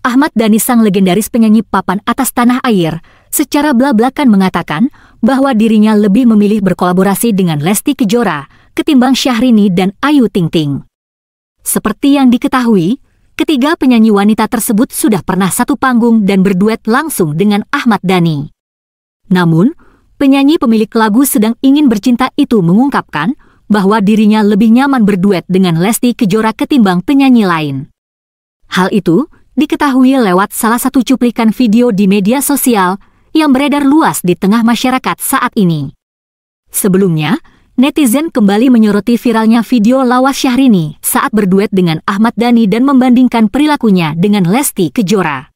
Ahmad Dhani sang legendaris penyanyi papan atas tanah air, secara belak-belakan mengatakan bahwa dirinya lebih memilih berkolaborasi dengan Lesti Kejora ketimbang Syahrini dan Ayu Ting Ting. Seperti yang diketahui, ketiga penyanyi wanita tersebut sudah pernah satu panggung dan berduet langsung dengan Ahmad Dhani. Namun, penyanyi pemilik lagu sedang ingin bercinta itu mengungkapkan bahwa dirinya lebih nyaman berduet dengan Lesti Kejora ketimbang penyanyi lain. Hal itu diketahui lewat salah satu cuplikan video di media sosial yang beredar luas di tengah masyarakat saat ini. Sebelumnya, netizen kembali menyoroti viralnya video lawas Syahrini saat berduet dengan Ahmad Dhani dan membandingkan perilakunya dengan Lesti Kejora.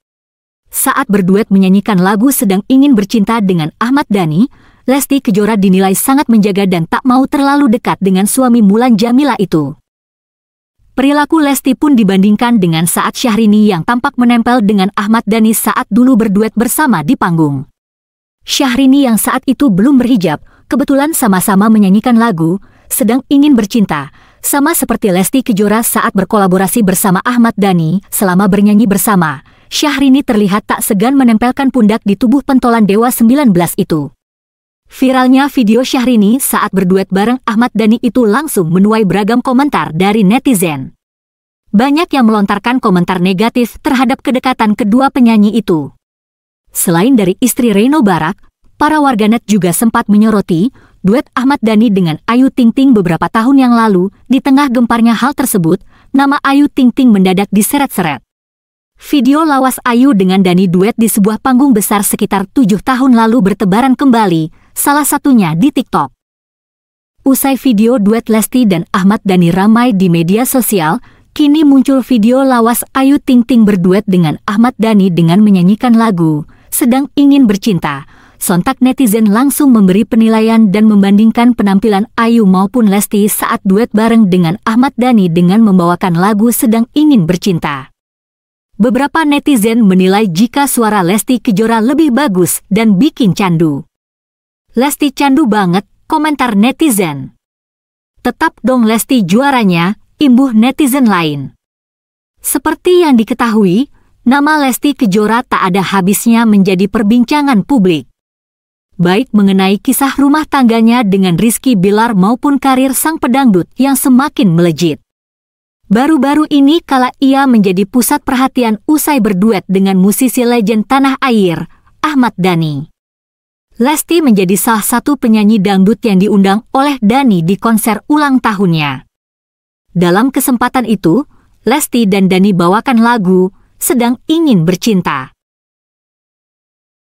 Saat berduet menyanyikan lagu sedang ingin bercinta dengan Ahmad Dhani, Lesti Kejora dinilai sangat menjaga dan tak mau terlalu dekat dengan suami Mulan Jamila itu. Perilaku Lesti pun dibandingkan dengan saat Syahrini yang tampak menempel dengan Ahmad Dhani saat dulu berduet bersama di panggung. Syahrini yang saat itu belum berhijab, kebetulan sama-sama menyanyikan lagu, sedang ingin bercinta, sama seperti Lesti Kejora saat berkolaborasi bersama Ahmad Dhani selama bernyanyi bersama. Syahrini terlihat tak segan menempelkan pundak di tubuh pentolan Dewa 19 itu. Viralnya video Syahrini saat berduet bareng Ahmad Dhani itu langsung menuai beragam komentar dari netizen. Banyak yang melontarkan komentar negatif terhadap kedekatan kedua penyanyi itu. Selain dari istri Reno Barak, para warganet juga sempat menyoroti duet Ahmad Dhani dengan Ayu Ting Ting beberapa tahun yang lalu, di tengah gemparnya hal tersebut, nama Ayu Ting Ting mendadak diseret-seret. Video lawas Ayu dengan Dani duet di sebuah panggung besar sekitar tujuh tahun lalu bertebaran kembali, salah satunya di TikTok. Usai video duet Lesti dan Ahmad Dhani ramai di media sosial, kini muncul video lawas Ayu Ting Ting berduet dengan Ahmad Dhani dengan menyanyikan lagu Sedang Ingin Bercinta. Sontak netizen langsung memberi penilaian dan membandingkan penampilan Ayu maupun Lesti saat duet bareng dengan Ahmad Dhani dengan membawakan lagu Sedang Ingin Bercinta. Beberapa netizen menilai jika suara Lesti Kejora lebih bagus dan bikin candu. Lesti candu banget, komentar netizen. Tetap dong Lesti juaranya, imbuh netizen lain. Seperti yang diketahui, nama Lesti Kejora tak ada habisnya menjadi perbincangan publik. Baik mengenai kisah rumah tangganya dengan Rizky Bilar maupun karir sang pedangdut yang semakin melejit. Baru-baru ini kala ia menjadi pusat perhatian usai berduet dengan musisi legend tanah air, Ahmad Dhani. Lesti menjadi salah satu penyanyi dangdut yang diundang oleh Dani di konser ulang tahunnya. Dalam kesempatan itu, Lesti dan Dani bawakan lagu "Sedang Ingin Bercinta".